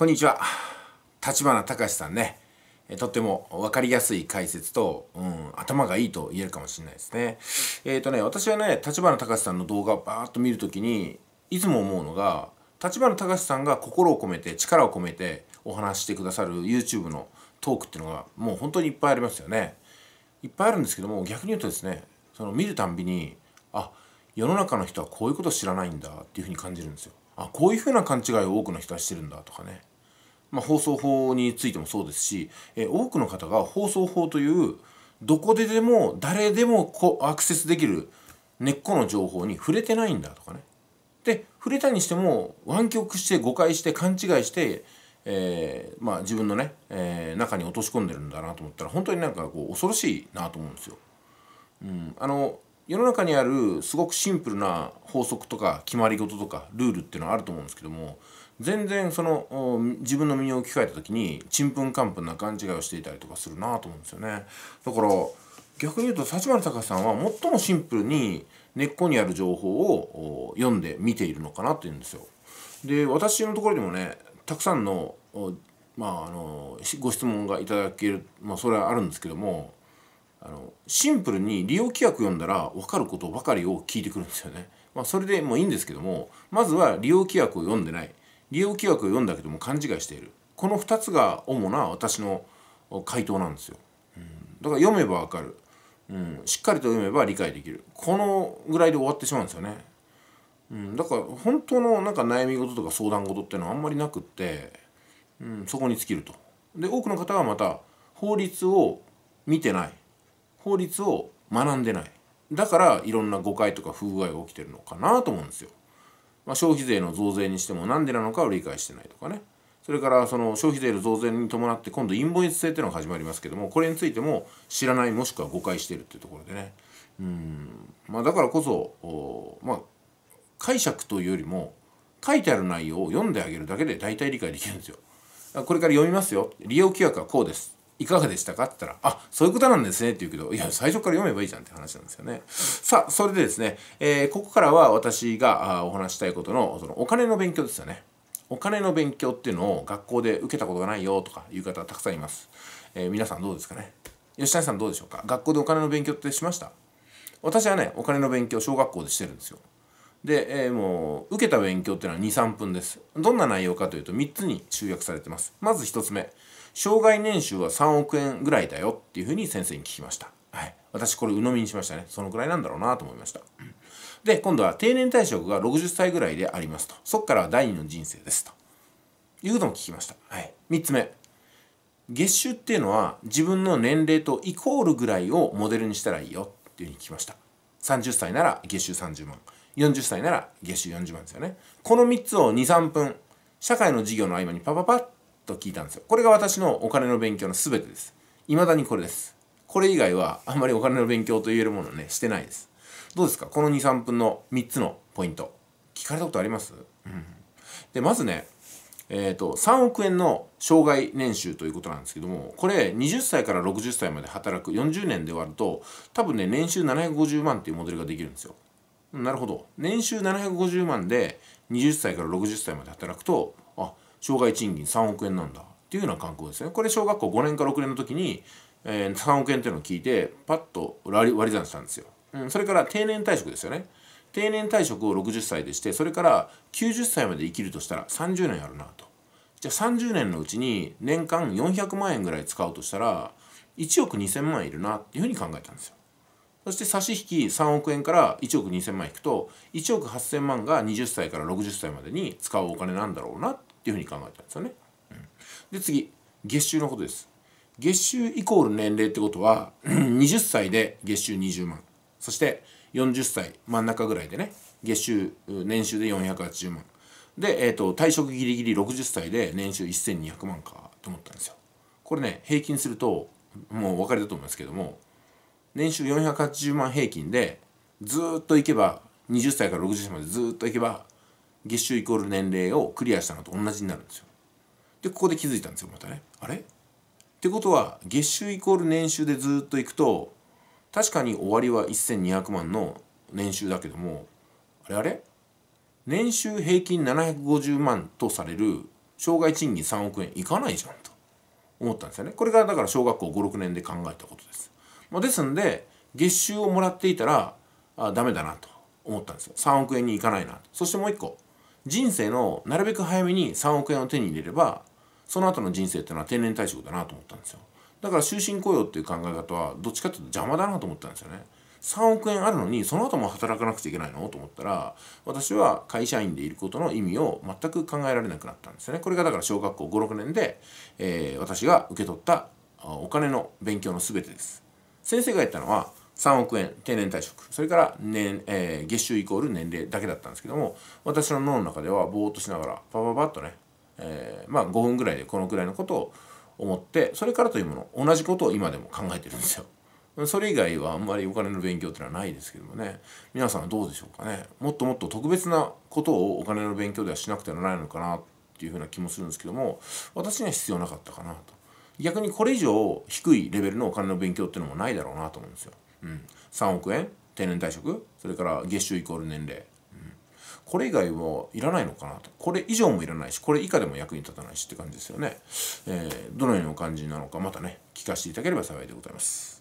こんにちは立花隆さんねとっても分かりやすい解説と、うん、頭がいいと言えるかもしれないですね。えっ、ー、とね私はね立花隆さんの動画をバーッと見る時にいつも思うのが立花隆さんが心を込めて力を込めてお話してくださる YouTube のトークっていうのがもう本当にいっぱいありますよね。いっぱいあるんですけども逆に言うとですねその見るたんびにあ世の中の人はこういうこと知らないんだっていうふうに感じるんですよ。あこういうふうな勘違いを多くの人はしてるんだとかね、まあ、放送法についてもそうですし、え多くの方が放送法というどこででも誰でもこアクセスできる根っこの情報に触れてないんだとかねで触れたにしても湾曲して誤解して勘違いして、えー、まあ、自分のね、えー、中に落とし込んでるんだなと思ったら本当になんかこう恐ろしいなと思うんですよ。うん、あの世の中にあるすごくシンプルな法則とか決まり事とかルールっていうのはあると思うんですけども全然その自分の身に置き換えた時にちんぷんかんぷんな勘違いをしていたりとかするなと思うんですよね。だから逆に言うと立花隆さんは最もシンプルに根っこにある情報を読んで見ているのかなっていうんですよ。で私のところでもねたくさんの,、まあ、あのご質問がいただける、まあ、それはあるんですけどもあのシンプルに利用規約読んだら分かることばかりを聞いてくるんですよね。まあ、それでもういいんですけどもまずは利用規約を読んでない利用規約を読んだけども勘違いしているこの2つが主な私の回答なんですよ。うん、だから読めば分かる、うん、しっかりと読めば理解できるこのぐらいで終わってしまうんですよね。うん、だから本当のなんか悩み事とか相談事っていうのはあんまりなくって、うん、そこに尽きると。で多くの方はまた法律を見てない法律を学んでないだからいろんな誤解とか不具合が起きてるのかなと思うんですよ、まあ、消費税の増税にしても何でなのかを理解してないとかねそれからその消費税の増税に伴って今度インボイス制っていうのが始まりますけどもこれについても知らないもしくは誤解してるっていうところでねうんまあだからこそまあ解釈というよりも書いてある内容を読んであげるだけで大体理解できるんですよ。これから読みますよ利用規約はこうですいかがでしたかって言ったら、あ、そういうことなんですねって言うけど、いや、最初から読めばいいじゃんって話なんですよね。さあ、それでですね、えー、ここからは私がお話したいことの、そのお金の勉強ですよね。お金の勉強っていうのを学校で受けたことがないよとかいう方たくさんいます。えー、皆さんどうですかね吉谷さんどうでしょうか学校でお金の勉強ってしました私はね、お金の勉強小学校でしてるんですよ。で、えー、もう受けた勉強っていうのは23分ですどんな内容かというと3つに集約されてますまず1つ目障害年収は3億円ぐらいだよっていうふうに先生に聞きましたはい私これ鵜呑みにしましたねそのくらいなんだろうなと思いましたで今度は定年退職が60歳ぐらいでありますとそこからは第二の人生ですということも聞きました、はい、3つ目月収っていうのは自分の年齢とイコールぐらいをモデルにしたらいいよっていうふうに聞きました30歳なら月収30万40歳なら月収40万ですよねこの3つを23分社会の授業の合間にパパパッと聞いたんですよこれが私のお金の勉強の全てです未だにこれですこれ以外はあんまりお金の勉強と言えるものねしてないですどうですかこの23分の3つのポイント聞かれたことあります、うん、でまずねえーと、と3億円の障害年収ということなんですけどもこれ20歳から60歳まで働く40年で割ると多分ね年収750万っていうモデルができるんですよなるほど年収750万で20歳から60歳まで働くとあ障害賃金3億円なんだっていうような感覚ですねこれ小学校5年か6年の時に、えー、3億円っていうのを聞いてパッと割り算したんですよ、うん、それから定年退職ですよね定年退職を60歳でしてそれから90歳まで生きるとしたら30年あるなとじゃあ30年のうちに年間400万円ぐらい使うとしたら1億2,000万いるなっていうふうに考えたんですよ。そして差し引き3億円から1億2000万引くと1億8000万が20歳から60歳までに使うお金なんだろうなっていうふうに考えたんですよね。うん、で次月収のことです。月収イコール年齢ってことは20 歳で月収20万そして40歳真ん中ぐらいでね月収年収で480万で、えーと、と退職ギリギリ60歳で年収1200万かと思ったんですよ。これね平均するともうお分かりだと思いますけども年収480万平均でずっといけば20歳から60歳までずっといけば月収イコール年齢をクリアしたのと同じになるんですよ。でここで気づいたんですよまたね。あれってことは月収イコール年収でずっといくと確かに終わりは1200万の年収だけどもあれあれ年収平均750万とされる障害賃金3億円いかないじゃんと思ったんですよね。これがだから小学校5、6年で考えたことです。まあ、ですんで月収をもらっていたらあダメだなと思ったんですよ3億円にいかないなそしてもう一個人生のなるべく早めに3億円を手に入れればその後の人生っていうのは定年退職だなと思ったんですよだから終身雇用っていう考え方はどっちかっていうと邪魔だなと思ったんですよね3億円あるのにその後も働かなくちゃいけないのと思ったら私は会社員でいることの意味を全く考えられなくなったんですよねこれがだから小学校56年で、えー、私が受け取ったお金の勉強の全てです先生がやったのは3億円定年退職それから年、えー、月収イコール年齢だけだったんですけども私の脳の中ではぼーっとしながらパパパッとね、えー、まあ5分ぐらいでこのくらいのことを思ってそれからというもの同じことを今でも考えてるんですよ。それ以外はあんまりお金の勉強ってのはないですけどもね皆さんはどうでしょうかねもっともっと特別なことをお金の勉強ではしなくてはならないのかなっていうふうな気もするんですけども私には必要なかったかなと逆にこれ以上低いレベルのお金の勉強っていうのもないだろうなと思うんですよ。うん、3億円定年退職それから月収イコール年齢、うん、これ以外はいらないのかなとこれ以上もいらないしこれ以下でも役に立たないしって感じですよね、えー、どのようにお感じなのかまたね聞かせていただければ幸いでございます。